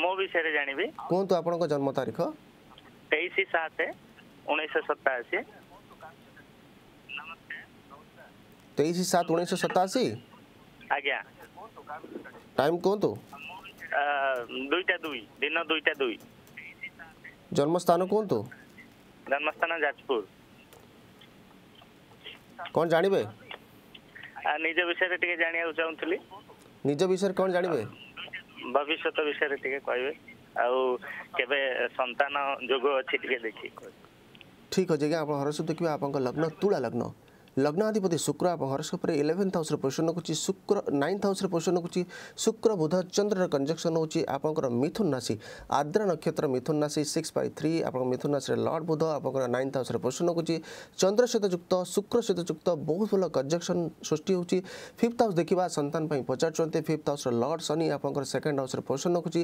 ମୋ ବିଷୟରେ ଜାଣିବି କୁହନ୍ତୁ ଆପଣଙ୍କ ଜନ୍ମ ତାରିଖ ତେଇଶ ସାତ ଉଣେଇଶହ ସତାଅଶୀ ତେଇଶ ସାତ ଉଣେଇଶହ ସତାଅଶୀ ଆଜ୍ଞା ଟାଇମ୍ କୁହନ୍ତୁ ଦୁଇଟା ଦୁଇ ଦିନ ଦୁଇଟା ଦୁଇ ଜନ୍ମସ୍ଥାନ କୁହନ୍ତୁ ଜନ୍ମସ୍ଥାନ ଯାଜପୁର କ'ଣ ଜାଣିବେ ନିଜ ବିଷୟରେ ଟିକେ ଜାଣିବାକୁ ଚାହୁଁଥିଲି ନିଜ ବିଷୟରେ କ'ଣ ଜାଣିବେ ଭବିଷ୍ୟତ ବିଷୟରେ ଟିକେ କହିବେ ଆଉ କେବେ ସନ୍ତାନ ଯୋଗ ଅଛି ଟିକେ ଦେଖି ଠିକ୍ ଅଛି ଆଜ୍ଞା ଆପଣ ହରସୁ ଦେଖିବେ ଆପଣଙ୍କ ଲଗ୍ନ ତୁଳା ଲଗ୍ନ লগ্নাধিপতি শুক্র এবং হরস্কোপরে ইলেভেন্থ হাউসের পোষণ করছি শুক্র নাইন্থ হাউসের পোষণ করছি শুক্র বুধ চন্দ্রর কনজকশন হচ্ছে আপনার মিথুন রাশি আদ্র নক্ষত্র মিথুন রাশি সিক্স বাই থ্রি আপনার মিথুন রাশির লর্ড বুধ আপনার নাইন্থ হাউসের পোষণ করছি চন্দ্র সহ যুক্ত শুক্র সহ যুক্ত বহু ভাল কনজকশন সৃষ্টি হচ্ছে ফিফ্থ হাউস দেখা সন্তান পচারুচার ফিফ্থ হাউসর লর্ড শনি আপনার সেকেন্ড হাউসের পোষণ রাখুছি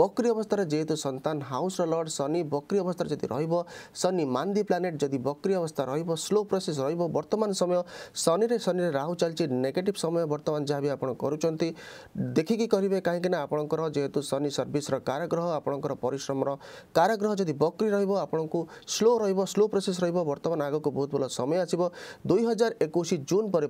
বক্রি অবস্থায় যেহেতু সন্তান হাউসর লর্ড শনি বক্রি অবস্থায় যদি রহব শনি মান্দি প্লানেট যদি বক্রি অবস্থা রহব স্লো প্রোসেস রহব বর্তমান समय शनिहु चाहिँ नेगेटिभ समय बर्तन जहाँबि आउँछ देखिक कि काहीँक आपेतु शनिस सर्भिस र काग्रह आपश्रम र काग्रह जति बक्रिरहेको आपणको स्लो र स्लो प्रोसेस रगको बहुत भयो समय आसो हजार एकै जुन पर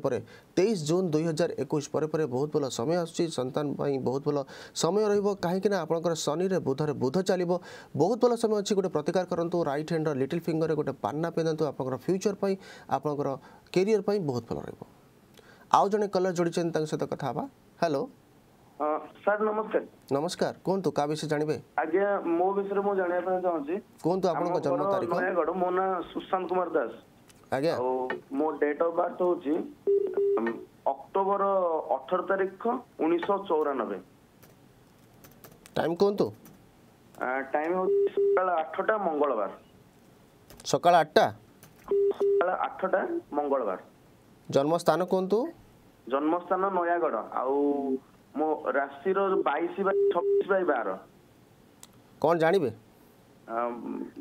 जुन दुई हजार एकै बहुत भयो समय आसु बहुत भयो समय र काहीक शनि शनिधर बुध चल्यो बहुत भयो समय अझ गएर प्रतिकार गरु रइट ह्यान्ड र लिटल फिङ्गर गए पान पिन्दु फ्यूचर पनि आप्रम କ୍ୟାରିୟର ପାଇଁ ବହୁତ ଭଲ ରହିବ ଆଉ ଜଣେ କଲର ଯୋଡ଼ିଛନ୍ତି ତାଙ୍କ ସହିତ କଥା ହେବା ହ୍ୟାଲୋ ସାର୍ ନମସ୍କାର ନମସ୍କାର କୁହନ୍ତୁ କାହା ବିଷୟରେ ଜାଣିବେ ଆଜ୍ଞା ମୋ ବିଷୟରେ ମୁଁ ଜାଣିବା ପାଇଁ ଚାହୁଁଛି କୁହନ୍ତୁ ଆପଣଙ୍କ ଜନ୍ମ ତାରିଖ ନୟାଗଡ଼ ମୋ ନାଁ ସୁଶାନ୍ତ କୁମାର ଦାସ ଆଜ୍ଞା ଆଉ ମୋ ଡେଟ୍ ଅଫ୍ ବାର୍ଥ ହେଉଛି ଅକ୍ଟୋବର ଅଠର ତାରିଖ ଉଣେଇଶହ ଚଉରାନବେ ଟାଇମ୍ କୁହନ୍ତୁ ଟାଇମ୍ ହେଉଛି ସକାଳ ଆଠଟା ମଙ୍ଗଳବାର ସକାଳ ଆଠଟା আঠটা মঙ্গলবার জন্মস্থান কুহতু জন্মস্থান নয়াগড় আউ ମୋ ରାଶିର ବାଇଶ ବାଇ ଛବିଶ ବାଇ ବାର କ'ଣ ଜାଣିବେ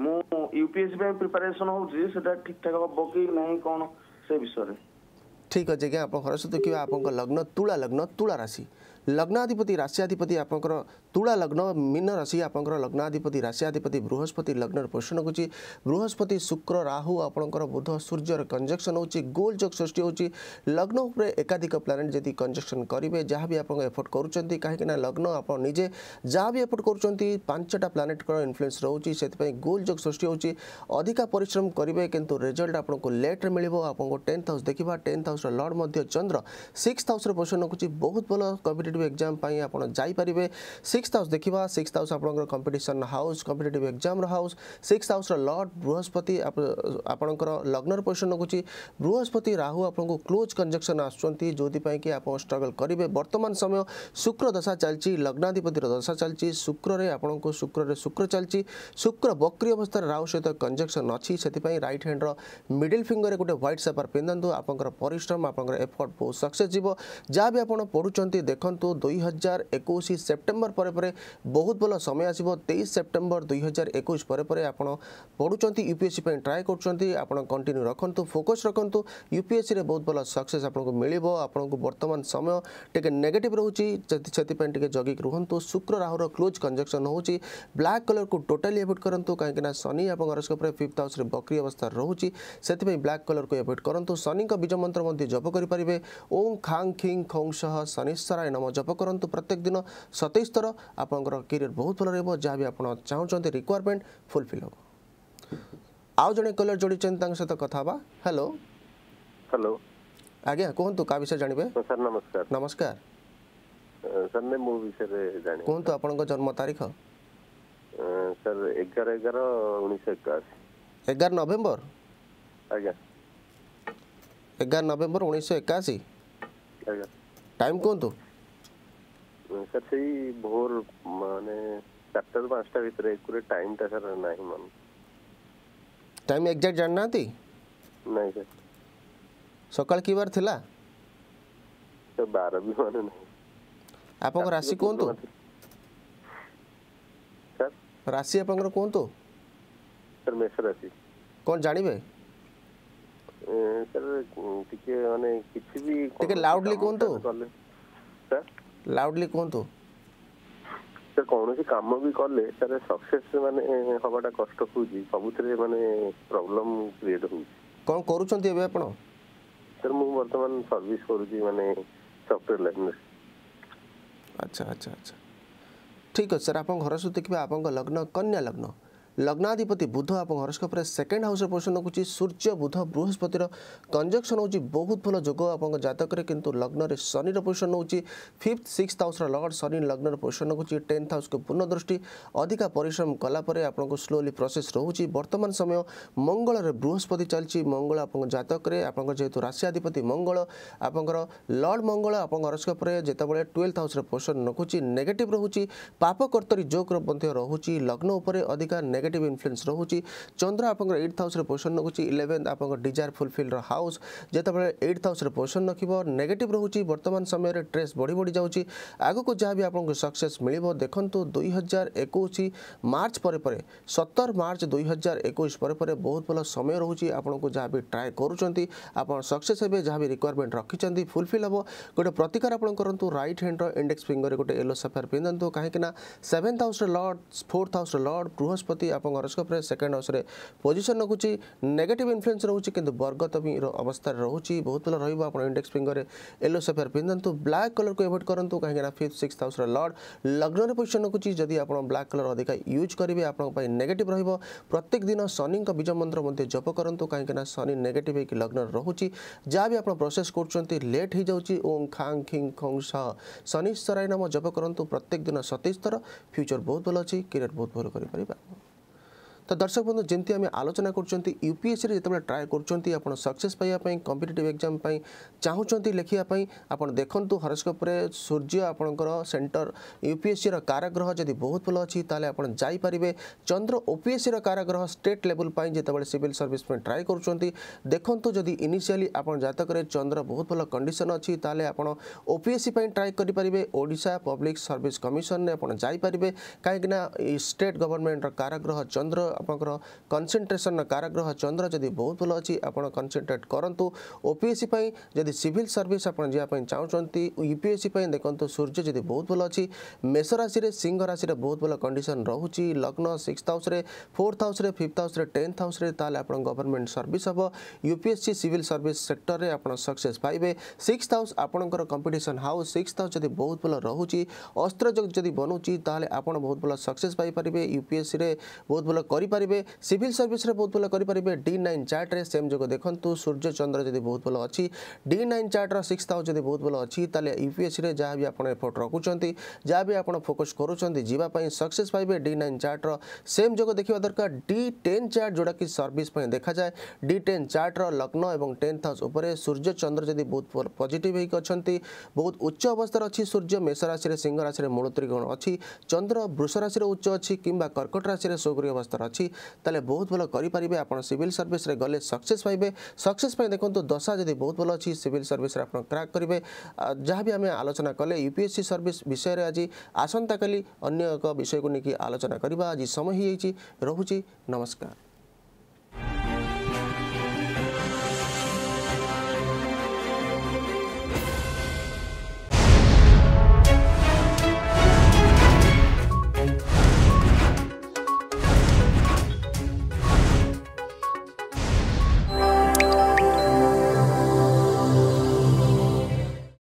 ମୁଁ ୟୁପିଏସ୍ସି ପାଇଁ ପ୍ରିପାରେସନ୍ ହେଉଛି ସେଟା ଠିକ୍ଠାକ୍ ହବ କି ନାହିଁ କ'ଣ ସେ ବିଷୟରେ ଠିକ୍ ଅଛି ଆଜ୍ଞା ଆପଣଙ୍କ ଘର ସହିତ ଦେଖିବା ଆପଣଙ୍କ ଲଗ୍ନ ତୁଳା ଲଗ୍ନ ତୁଳା ରାଶି ଲଗ୍ନାଧିପତି ରାଶିଆଧିପତି ଆପଣଙ୍କର ତୁଳା ଲଗ୍ନ ମୀନ ରାଶି ଆପଣଙ୍କର ଲଗ୍ନାଧିପତି ରାଶିଆଧିପତି ବୃହସ୍ପତି ଲଗ୍ନର ପୋଷଣ ହେଉଛି ବୃହସ୍ପତି ଶୁକ୍ର ରାହୁ ଆପଣଙ୍କର ବୁଧ ସୂର୍ଯ୍ୟର କଞ୍ଜକ୍ସନ୍ ହେଉଛି ଗୋଲ୍ ଯୋଗ ସୃଷ୍ଟି ହେଉଛି ଲଗ୍ନ ଉପରେ ଏକାଧିକ ପ୍ଲାନେଟ୍ ଯଦି କଞ୍ଜକ୍ସନ୍ କରିବେ ଯାହା ବି ଆପଣ ଏଫର୍ଟ କରୁଛନ୍ତି କାହିଁକିନା ଲଗ୍ନ ଆପଣ ନିଜେ ଯାହା ବି ଏଫର୍ଟ କରୁଛନ୍ତି ପାଞ୍ଚଟା ପ୍ଲାନେଟ୍ଙ୍କର ଇନଫ୍ଲୁଏନ୍ସ ରହୁଛି ସେଥିପାଇଁ ଗୋଲ୍ ଯୋଗ ସୃଷ୍ଟି ହେଉଛି ଅଧିକା ପରିଶ୍ରମ କରିବେ କିନ୍ତୁ ରେଜଲ୍ଟ ଆପଣଙ୍କୁ ଲେଟ୍ରେ ମିଳିବ ଆପଣଙ୍କୁ ଟେନ୍ଥ ହାଉସ୍ ଦେଖିବା ଟେନ୍ଥ ହାଉସ୍ର ଲର୍ଡ଼ ମଧ୍ୟ ଚନ୍ଦ୍ର ସିକ୍ସ ହାଉସ୍ର ପୋଷଣ ରଖୁଛି ବହୁତ ଭଲ କମ୍ପିଟେଟିଭ୍ ଏକ୍ଜାମ୍ ପାଇଁ ଆପଣ ଯାଇପାରିବେ ସିକ୍ସ सिक्स हाउस देखा सिक्स हाउस आपंकर competition house competitive exam house six house lord बृहस्पति ଆପଣଙ୍କର ଲଗ୍ନର ପୋଜିସନ୍ ରଖୁଛି ବୃହସ୍ପତି ରାହୁ ଆପଣଙ୍କୁ କ୍ଲୋଜ୍ କଞ୍ଜକ୍ସନ୍ ଆସୁଛନ୍ତି ଯେଉଁଥିପାଇଁ କି ଆପଣ ଷ୍ଟ୍ରଗଲ୍ କରିବେ ବର୍ତ୍ତମାନ ସମୟ ଶୁକ୍ର ଦଶା ଚାଲିଛି ଲଗ୍ନାଧିପତିର ଦଶା ଚାଲିଛି ଶୁକ୍ରରେ ଆପଣଙ୍କୁ ଶୁକ୍ରରେ ଶୁକ୍ର ଚାଲିଛି ଶୁକ୍ର ବକ୍ରି ଅବସ୍ଥାରେ ରାହୁ ସହିତ କଞ୍ଜକ୍ସନ୍ ଅଛି ସେଥିପାଇଁ ରାଇଟ୍ ହ୍ୟାଣ୍ଡର ମିଡିଲ୍ ଫିଙ୍ଗରରେ ଗୋଟେ ହ୍ୱାଇଟ୍ ସେପାର ପିନ୍ଧନ୍ତୁ ଆପଣଙ୍କର ପରିଶ୍ରମ ଆପଣଙ୍କର ଏଫର୍ଟ ବହୁତ ସକ୍ସେସ୍ ଯିବ ଯାହା ବି ଆପଣ ପଢ଼ୁଛନ୍ତି ଦେଖନ୍ତୁ ଦୁଇ ହଜାର ଏକୋଇଶ ସେପ୍ଟେମ୍ବର ପରେ ପରେ ବହୁତ ଭଲ ସମୟ ଆସିବ ତେଇଶ ସେପ୍ଟେମ୍ବର ଦୁଇ ହଜାର ଏକୋଇଶ ପରେ ପରେ ଆପଣ ପଢ଼ୁଛନ୍ତି ୟୁପିଏସ୍ସି ପାଇଁ ଟ୍ରାଏ କରୁଛନ୍ତି ଆପଣ କଣ୍ଟିନ୍ୟୁ ରଖନ୍ତୁ ଫୋକସ୍ ରଖନ୍ତୁ ୟୁପିଏସ୍ସିରେ ବହୁତ ଭଲ ସକ୍ସେସ୍ ଆପଣଙ୍କୁ ମିଳିବ ଆପଣଙ୍କୁ ବର୍ତ୍ତମାନ ସମୟ ଟିକେ ନେଗେଟିଭ୍ ରହୁଛି ସେଥିପାଇଁ ଟିକେ ଜଗିକି ରୁହନ୍ତୁ ଶୁକ୍ର ରାହୁର କ୍ଲୋଜ୍ କଞ୍ଜକ୍ସନ୍ ହେଉଛି ବ୍ଲାକ୍ କଲର୍କୁ ଟୋଟାଲି ଏଭୋଏଡ୍ କରନ୍ତୁ କାହିଁକିନା ଶନି ଏବଂ ହରସ୍କୋପରେ ଫିଫ୍ଥ ହାଉସ୍ରେ ବକ୍ରି ଅବସ୍ଥା ରହୁଛି ସେଥିପାଇଁ ବ୍ଲାକ୍ କଲର୍କୁ ଏଭୋଏଡ୍ କରନ୍ତୁ ଶନିଙ୍କ ବୀଜ ମନ୍ତ୍ର ମଧ୍ୟ ଜପ କରିପାରିବେ ଓଁ ଖାଂ ଖିଂ ଖୋଂ ସହ ଶନିଶ୍ୱରାୟ ନମ ଜପ କରନ୍ତୁ ପ୍ରତ୍ୟେକ ଦିନ ସତେଇଶ ଥର ଆପଣଙ୍କର କ୍ୟାରିୟର ବହୁତ ଭଲ ରହିବ ଯାହା ବି ଆପଣ ଚାହୁଁଛନ୍ତି ରିକ୍ୱାରମେଣ୍ଟ ଫୁଲଫିଲ୍ ହେବ ଆଉ ଜଣେ କଲର୍ ଯୋଡ଼ିଛନ୍ତି ତାଙ୍କ ସହିତ କଥା ହେବା ହ୍ୟାଲୋ ହ୍ୟାଲୋ ଆଜ୍ଞା କୁହନ୍ତୁ କାହା ବିଷୟରେ ଜାଣିବେ ସାର୍ ନମସ୍କାର ନମସ୍କାର ସାର୍ ନାଇଁ ମୋ ବିଷୟରେ ଜାଣିବି କୁହନ୍ତୁ ଆପଣଙ୍କ ଜନ୍ମ ତାରିଖ ସାର୍ ଏଗାର ଏଗାର ଉଣେଇଶହ ଏକାଅଶୀ ଏଗାର ନଭେମ୍ବର ଆଜ୍ଞା ଏଗାର ନଭେମ୍ବର ଉଣେଇଶହ ଏକାଅଶୀ ଆଜ୍ଞା ଟାଇମ୍ କୁହନ୍ତୁ कधी भोर माने চারটার পাঁচটা ভিতরে করে টাইমটা স্যার নাই মানে টাইম এক্সাক্ট জানি না নাই স্যার সকাল কি বার থিলা স্যার বার বি মানে নাই আপনার রাশি কোনতো স্যার রাশি আপনার কোনতো স্যার মেষ রাশি কোন জানিবে স্যার টিকে মানে কিছু বি টিকে লাউডলি কোনতো ଲାଉଡଲି କୁହନ୍ତୁ ସାର୍ କୌଣସି କାମ ବି କଲେ ତାର ସକ୍ସେସ୍ ମାନେ ହବାଟା କଷ୍ଟ ହେଉଛି ସବୁଥିରେ ମାନେ ପ୍ରୋବ୍ଲେମ୍ କ୍ରିଏଟ୍ ହେଉଛି କ'ଣ କରୁଛନ୍ତି ଏବେ ଆପଣ ସାର୍ ମୁଁ ବର୍ତ୍ତମାନ ସର୍ଭିସ୍ କରୁଛି ମାନେ ସଫ୍ଟୱେର୍ ଲାଇନ୍ରେ ଆଚ୍ଛା ଆଚ୍ଛା ଆଚ୍ଛା ଠିକ୍ ଅଛି ସାର୍ ଆପଣଙ୍କ ଘର ସହିତ କେବେ ଆପଣଙ୍କ ଲଗ୍ନ କନ୍ୟା ଲଗ୍ନ ଲଗ୍ନାଧିପତି ବୁଧ ଏବଂ ହରସ୍କୋପରେ ସେକେଣ୍ଡ ହାଉସ୍ରେ ପୋଜିସନ୍ ରଖୁଛି ସୂର୍ଯ୍ୟ ବୁଧ ବୃହସ୍ପତିର କଞ୍ଜକ୍ସନ୍ ହେଉଛି ବହୁତ ଭଲ ଯୋଗ ଆପଣଙ୍କ ଜାତକରେ କିନ୍ତୁ ଲଗ୍ନରେ ଶନିର ପୋଜିସନ୍ ନେଉଛି ଫିଫ୍ଥ ସିକ୍ସ ହାଉସ୍ର ଲର୍ଡ଼ ଶନି ଲଗ୍ନର ପୋଜିସନ୍ ରଖୁଛି ଟେନ୍ଥ ହାଉସ୍କୁ ପୂର୍ଣ୍ଣ ଦୃଷ୍ଟି ଅଧିକା ପରିଶ୍ରମ କଲା ପରେ ଆପଣଙ୍କୁ ସ୍ଲୋଲି ପ୍ରୋସେସ୍ ରହୁଛି ବର୍ତ୍ତମାନ ସମୟ ମଙ୍ଗଳରେ ବୃହସ୍ପତି ଚାଲିଛି ମଙ୍ଗଳ ଆପଣଙ୍କ ଜାତକରେ ଆପଣଙ୍କର ଯେହେତୁ ରାଶିଆଧିପତି ମଙ୍ଗଳ ଆପଣଙ୍କର ଲର୍ଡ଼ ମଙ୍ଗଳ ଆପଣଙ୍କ ହରସ୍କୋପରେ ଯେତେବେଳେ ଟୁଏଲ୍ଥ ହାଉସ୍ରେ ପୋଜିସନ୍ ରଖୁଛି ନେଗେଟିଭ୍ ରହୁଛି ପାପକର୍ତ୍ତରୀ ଯୋଗ ମଧ୍ୟ ରହୁଛି ଲଗ୍ନ ଉପରେ ଅଧିକା ନେଗେଟିଭ୍ ଇନଫ୍ଲୁଏନ୍ସ ରହୁଛି ଚନ୍ଦ୍ର ଆପଣଙ୍କର ଏଇଟ୍ ହାଉସ୍ରେ ପୋଜିସନ୍ ରଖୁଛି ଇଲେଭେନ୍ଥ ଆପଣଙ୍କ ଡିଜାୟାର ଫୁଲଫିଲ୍ର ହାଉସ୍ ଯେତେବେଳେ ଏଇଟ୍ ହାଉସ୍ରେ ପୋଜିସନ୍ ରଖିବ ନେଗେଟିଭ୍ ରହୁଛି ବର୍ତ୍ତମାନ ସମୟରେ ଟ୍ରେସ୍ ବଢ଼ି ବଢ଼ି ଯାଉଛି ଆଗକୁ ଯାହା ବି ଆପଣଙ୍କୁ ସକ୍ସେସ୍ ମିଳିବ ଦେଖନ୍ତୁ ଦୁଇ ହଜାର ଏକୋଇଶ ମାର୍ଚ୍ଚ ପରେ ପରେ ସତର ମାର୍ଚ୍ଚ ଦୁଇ ହଜାର ଏକୋଇଶ ପରେ ପରେ ବହୁତ ଭଲ ସମୟ ରହୁଛି ଆପଣଙ୍କୁ ଯାହା ବି ଟ୍ରାଏ କରୁଛନ୍ତି ଆପଣ ସକ୍ସେସ୍ ହେବେ ଯାହା ବି ରିକ୍ୱାରମେଣ୍ଟ ରଖିଛନ୍ତି ଫୁଲଫିଲ୍ ହେବ ଗୋଟେ ପ୍ରତିକାର ଆପଣ କରନ୍ତୁ ରାଇଟ୍ ହ୍ୟାଣ୍ଡର ଇଣ୍ଡେକ୍ସ ଫିଙ୍ଗରରେ ଗୋଟେ ୟେଲୋ ସାଫାର ପିନ୍ଧନ୍ତୁ କାହିଁକିନା ସେଭେନ୍ଥ ହାଉସ୍ରେ ଲର୍ଡ଼ ଫୋର୍ଥ ହାଉସ୍ରେ ଲର୍ଡ଼ ବୃହସ୍ପତି ଆପଣଙ୍କ ହରସ୍କୋପରେ ସେକେଣ୍ଡ ହାଉସ୍ରେ ପୋଜିସନ୍ ରଖୁଛି ନେଗେଟିଭ୍ ଇନଫ୍ଲୁଏନ୍ସ ରହୁଛି କିନ୍ତୁ ବର୍ଗତ ବି ଅବସ୍ଥାରେ ରହୁଛି ବହୁତ ଭଲ ରହିବ ଆପଣ ଇଣ୍ଡେକ୍ସ ଫିଙ୍ଗରରେ ୟେଲୋ ସେଫେୟାର ପିନ୍ଧନ୍ତୁ ବ୍ଲାକ୍ କଲର୍କୁ ଏଭଏଡ଼ କରନ୍ତୁ କାହିଁକିନା ଫିଫ୍ଥ ସିକ୍ସ ହାଉସ୍ର ଲର୍ଡ଼ ଲଗ୍ନରେ ପୋଜିସନ୍ ରଖୁଛି ଯଦି ଆପଣ ବ୍ଲାକ୍ କଲର୍ ଅଧିକା ୟୁଜ୍ କରିବେ ଆପଣଙ୍କ ପାଇଁ ନେଗେଟିଭ୍ ରହିବ ପ୍ରତ୍ୟେକ ଦିନ ଶନିଙ୍କ ବୀଜ ମନ୍ତ୍ର ମଧ୍ୟ ଜପ କରନ୍ତୁ କାହିଁକିନା ଶନି ନେଗେଟିଭ୍ ହେଇକି ଲଗ୍ନରେ ରହୁଛି ଯାହା ବି ଆପଣ ପ୍ରୋସେସ୍ କରୁଛନ୍ତି ଲେଟ୍ ହେଇଯାଉଛି ଓମ୍ ଖାଙ୍ଗ ଖିଙ୍ଗ ଖଙ୍ଗ ସହ ଶନିଶ୍ୱରାୟ ନାମ ଜପ କରନ୍ତୁ ପ୍ରତ୍ୟେକ ଦିନ ସତେଇଶ ଥର ଫ୍ୟୁଚର୍ ବହୁତ ଭଲ ଅଛି କ୍ୟାରିୟର୍ ବହୁତ ଭଲ କରିପାରିବା তো দর্শক বন্ধু যেমন আমি আলোচনা করছেন ইউপিএসসি যেত ট্রাই করছেন আপনার সকসেস পাই কম্পিটিটিভ এক্সাম পাই চাহুমান লেখা আপনার দেখুন হরস্কোপে সূর্য আপনার সেন্টর ইউপিএসসি কারাগ্রহ যদি বহুত ভাল অনেক তাহলে আপনার যাইপারে চন্দ্র ওপিএসসি কারাগ্রহ স্টেট লেভেল যেত সিভিল সর্ভিস ট্রাই করছেন দেখুন যদি ইনিশিয়ালি আপনার জাতকরে চন্দ্র বহুত ভাল কন্ডিশন অনেক আপনার ওপিএসসি পাই ট্রাই করে পারে ওড়শা পব্লিক সর্ভিস কমিশন আপনার যাইপারে কিনা স্টেট গভর্নমেন্টর কারাগ্রহ চন্দ্র ଆପଣଙ୍କର କନସେନ୍ଟ୍ରେସନ୍ର କାରଗ୍ରହ ଚନ୍ଦ୍ର ଯଦି ବହୁତ ଭଲ ଅଛି ଆପଣ କନସେନ୍ଟ୍ରେଟ୍ କରନ୍ତୁ ଓପିଏସ୍ସି ପାଇଁ ଯଦି ସିଭିଲ୍ ସର୍ଭିସ୍ ଆପଣ ଯିବା ପାଇଁ ଚାହୁଁଛନ୍ତି ୟୁପିଏସ୍ସି ପାଇଁ ଦେଖନ୍ତୁ ସୂର୍ଯ୍ୟ ଯଦି ବହୁତ ଭଲ ଅଛି ମେଷ ରାଶିରେ ସିଂହ ରାଶିରେ ବହୁତ ଭଲ କଣ୍ଡିସନ୍ ରହୁଛି ଲଗ୍ନ ସିକ୍ସଥ ହାଉସ୍ରେ ଫୋର୍ଥ ହାଉସ୍ରେ ଫିଫ୍ଥ ହାଉସ୍ରେ ଟେନ୍ଥ ହାଉସ୍ରେ ତାହେଲେ ଆପଣ ଗଭର୍ଣ୍ଣମେଣ୍ଟ ସର୍ଭିସ୍ ହେବ ୟୁପିଏସ୍ସି ସିଭିଲ୍ ସର୍ଭିସ୍ ସେକ୍ଟରରେ ଆପଣ ସକ୍ସେସ୍ ପାଇବେ ସିକ୍ସଥ ହାଉସ୍ ଆପଣଙ୍କର କମ୍ପିଟିସନ୍ ହାଉସ୍ ସିକ୍ସଥ ହାଉସ୍ ଯଦି ବହୁତ ଭଲ ରହୁଛି ଅସ୍ତ୍ର ଯଦି ବନୁଛି ତାହେଲେ ଆପଣ ବହୁତ ଭଲ ସକ୍ସେସ୍ ପାଇପାରିବେ ୟୁପିଏସ୍ସିରେ ବହୁତ ଭଲ କରି କରିପାରିବେ ସିଭିଲ୍ ସର୍ଭିସରେ ବହୁତ ଭଲ କରିପାରିବେ ଡି ନାଇନ୍ ଚାର୍ଟରେ ସେମ୍ ଯୋଗ ଦେଖନ୍ତୁ ସୂର୍ଯ୍ୟଚନ୍ଦ୍ର ଯଦି ବହୁତ ଭଲ ଅଛି ଡି ନାଇନ୍ ଚାର୍ଟର ସିକ୍ସ ହାଉସ୍ ଯଦି ବହୁତ ଭଲ ଅଛି ତାହେଲେ ୟୁପିଏସ୍ସିରେ ଯାହା ବି ଆପଣ ଏଫର୍ଟ ରଖୁଛନ୍ତି ଯାହା ବି ଆପଣ ଫୋକସ୍ କରୁଛନ୍ତି ଯିବା ପାଇଁ ସକ୍ସେସ୍ ପାଇବେ ଡି ନାଇନ୍ ଚାର୍ଟର ସେମ୍ ଯୋଗ ଦେଖିବା ଦରକାର ଡି ଟେନ୍ ଚାର୍ଟ ଯେଉଁଟାକି ସର୍ଭିସ୍ ପାଇଁ ଦେଖାଯାଏ ଡି ଟେନ୍ ଚାର୍ଟର ଲଗ୍ନ ଏବଂ ଟେନ୍ଥ ହାଉସ୍ ଉପରେ ସୂର୍ଯ୍ୟଚନ୍ଦ୍ର ଯଦି ବହୁତ ପଜିଟିଭ୍ ହେଇକି ଅଛନ୍ତି ବହୁତ ଉଚ୍ଚ ଅବସ୍ଥାରେ ଅଛି ସୂର୍ଯ୍ୟ ମେଷ ରାଶିରେ ସିଂହ ରାଶିରେ ମୂଳତ୍ରିକୋଣ ଅଛି ଚନ୍ଦ୍ର ବୃଷ ରାଶିରେ ଉଚ୍ଚ ଅଛି କିମ୍ବା କର୍କଟ ରାଶିରେ ସୌକରୀ ଅବସ୍ଥାରେ ଅଛି ଅଛି ତାହେଲେ ବହୁତ ଭଲ କରିପାରିବେ ଆପଣ ସିଭିଲ୍ ସର୍ଭିସରେ ଗଲେ ସକ୍ସେସ୍ ପାଇବେ ସକ୍ସେସ୍ ପାଇଁ ଦେଖନ୍ତୁ ଦଶା ଯଦି ବହୁତ ଭଲ ଅଛି ସିଭିଲ୍ ସର୍ଭିସରେ ଆପଣ କ୍ରାକ୍ କରିବେ ଯାହା ବି ଆମେ ଆଲୋଚନା କଲେ U P S C service ବିଷୟରେ ଆଜି ଆସନ୍ତାକାଲି ଅନ୍ୟ ଏକ ବିଷୟକୁ ନେଇକି ଆଲୋଚନା କରିବା ଆଜି ସମୟ ହୋଇଯାଇଛି ରହୁଛି ନମସ୍କାର